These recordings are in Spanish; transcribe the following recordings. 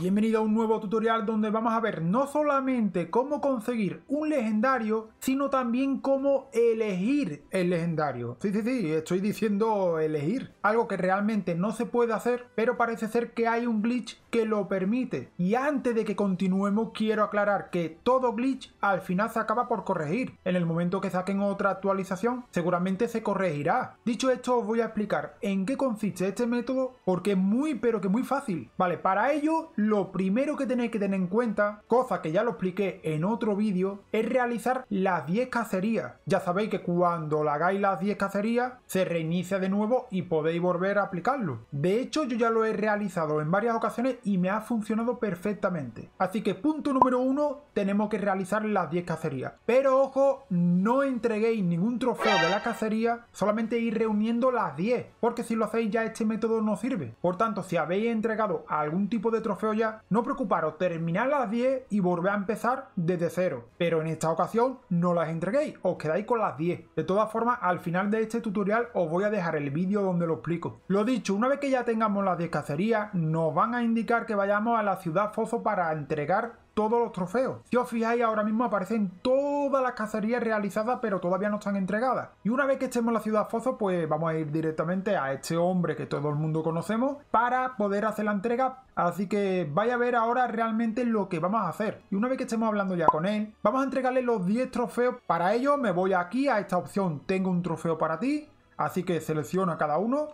Bienvenido a un nuevo tutorial donde vamos a ver no solamente cómo conseguir un legendario, sino también cómo elegir el legendario. Sí, sí, sí, estoy diciendo elegir. Algo que realmente no se puede hacer, pero parece ser que hay un glitch que lo permite. Y antes de que continuemos, quiero aclarar que todo glitch al final se acaba por corregir. En el momento que saquen otra actualización, seguramente se corregirá. Dicho esto, os voy a explicar en qué consiste este método, porque es muy, pero que muy fácil. Vale, para ello lo primero que tenéis que tener en cuenta, cosa que ya lo expliqué en otro vídeo, es realizar las 10 cacerías. Ya sabéis que cuando la hagáis las 10 cacerías, se reinicia de nuevo y podéis volver a aplicarlo. De hecho, yo ya lo he realizado en varias ocasiones y me ha funcionado perfectamente. Así que punto número uno, tenemos que realizar las 10 cacerías. Pero ojo, no entreguéis ningún trofeo de la cacería, solamente ir reuniendo las 10, porque si lo hacéis ya este método no sirve. Por tanto, si habéis entregado algún tipo de trofeo no preocuparos, terminad las 10 y volver a empezar desde cero. Pero en esta ocasión no las entreguéis, os quedáis con las 10. De todas formas, al final de este tutorial os voy a dejar el vídeo donde lo explico. Lo dicho, una vez que ya tengamos las 10 cacerías, nos van a indicar que vayamos a la ciudad foso para entregar todos los trofeos. Si os fijáis, ahora mismo aparecen todas las cacerías realizadas, pero todavía no están entregadas. Y una vez que estemos en la ciudad foso pues vamos a ir directamente a este hombre que todo el mundo conocemos para poder hacer la entrega. Así que vaya a ver ahora realmente lo que vamos a hacer. Y una vez que estemos hablando ya con él, vamos a entregarle los 10 trofeos. Para ello me voy aquí a esta opción, tengo un trofeo para ti. Así que selecciona cada uno.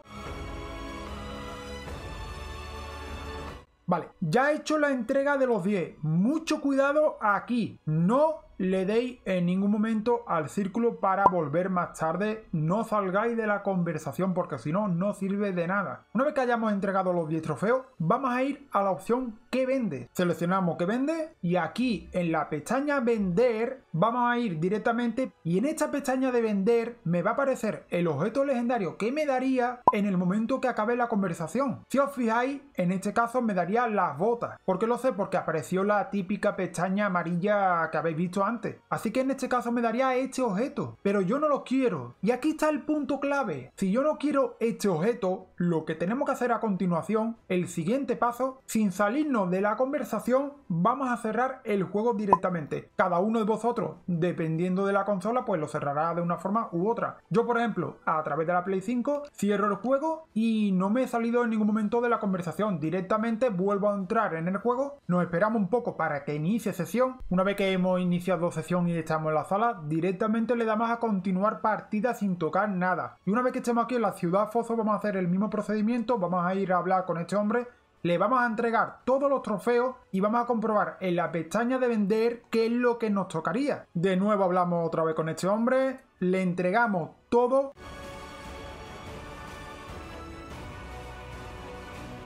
Vale, ya he hecho la entrega de los 10. Mucho cuidado aquí. No le deis en ningún momento al círculo para volver más tarde. No salgáis de la conversación porque si no, no sirve de nada. Una vez que hayamos entregado los 10 trofeos, vamos a ir a la opción que vende. Seleccionamos que vende y aquí en la pestaña vender vamos a ir directamente y en esta pestaña de vender me va a aparecer el objeto legendario que me daría en el momento que acabe la conversación. Si os fijáis, en este caso me daría las botas. ¿Por qué lo sé? Porque apareció la típica pestaña amarilla que habéis visto antes. Así que en este caso me daría este objeto, pero yo no lo quiero. Y aquí está el punto clave. Si yo no quiero este objeto, lo que tenemos que hacer a continuación, el siguiente paso, sin salirnos de la conversación, vamos a cerrar el juego directamente. Cada uno de vosotros, dependiendo de la consola, pues lo cerrará de una forma u otra. Yo, por ejemplo, a través de la Play 5, cierro el juego y no me he salido en ningún momento de la conversación. Directamente vuelvo a entrar en el juego, nos esperamos un poco para que inicie sesión. Una vez que hemos iniciado dos y estamos en la sala, directamente le damos a continuar partida sin tocar nada. Y una vez que estemos aquí en la ciudad Foso vamos a hacer el mismo procedimiento, vamos a ir a hablar con este hombre le vamos a entregar todos los trofeos y vamos a comprobar en la pestaña de vender qué es lo que nos tocaría. De nuevo hablamos otra vez con este hombre, le entregamos todo.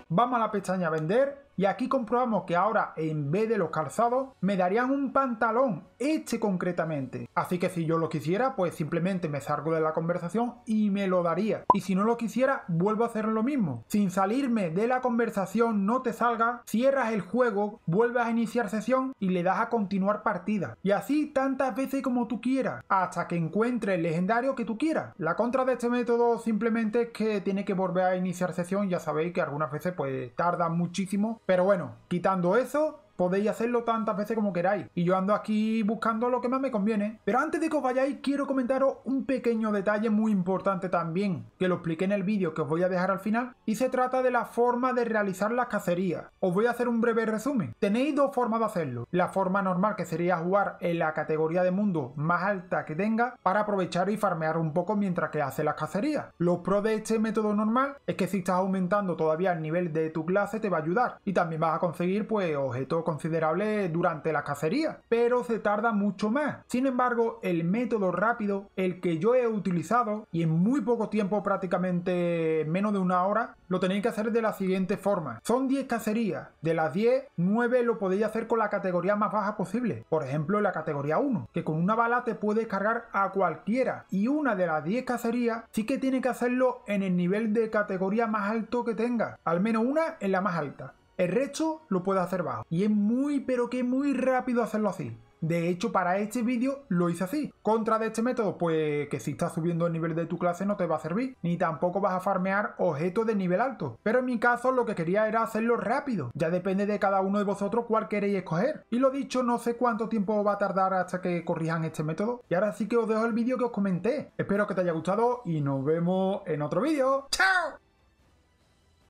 Vamos a la pestaña vender y aquí comprobamos que ahora en vez de los calzados me darían un pantalón, este concretamente. Así que si yo lo quisiera, pues simplemente me salgo de la conversación y me lo daría. Y si no lo quisiera, vuelvo a hacer lo mismo. Sin salirme de la conversación, no te salga, cierras el juego, vuelves a iniciar sesión y le das a continuar partida. Y así tantas veces como tú quieras, hasta que encuentre el legendario que tú quieras. La contra de este método simplemente es que tiene que volver a iniciar sesión, ya sabéis que algunas veces pues tarda muchísimo pero bueno, quitando eso, Podéis hacerlo tantas veces como queráis. Y yo ando aquí buscando lo que más me conviene. Pero antes de que os vayáis, quiero comentaros un pequeño detalle muy importante también, que lo expliqué en el vídeo que os voy a dejar al final. Y se trata de la forma de realizar las cacerías. Os voy a hacer un breve resumen. Tenéis dos formas de hacerlo. La forma normal, que sería jugar en la categoría de mundo más alta que tenga, para aprovechar y farmear un poco mientras que hace las cacerías. Los pros de este método normal es que si estás aumentando todavía el nivel de tu clase, te va a ayudar. Y también vas a conseguir, pues, objetos considerable durante la cacería, pero se tarda mucho más. Sin embargo, el método rápido, el que yo he utilizado, y en muy poco tiempo, prácticamente menos de una hora, lo tenéis que hacer de la siguiente forma. Son 10 cacerías. De las 10, 9 lo podéis hacer con la categoría más baja posible. Por ejemplo, la categoría 1, que con una bala te puedes cargar a cualquiera. Y una de las 10 cacerías sí que tiene que hacerlo en el nivel de categoría más alto que tenga. Al menos una en la más alta. El resto lo puedo hacer bajo. Y es muy pero que muy rápido hacerlo así. De hecho, para este vídeo lo hice así. Contra de este método, pues que si estás subiendo el nivel de tu clase no te va a servir, ni tampoco vas a farmear objetos de nivel alto. Pero en mi caso lo que quería era hacerlo rápido. Ya depende de cada uno de vosotros cuál queréis escoger. Y lo dicho, no sé cuánto tiempo va a tardar hasta que corrijan este método. Y ahora sí que os dejo el vídeo que os comenté. Espero que te haya gustado y nos vemos en otro vídeo. ¡Chao!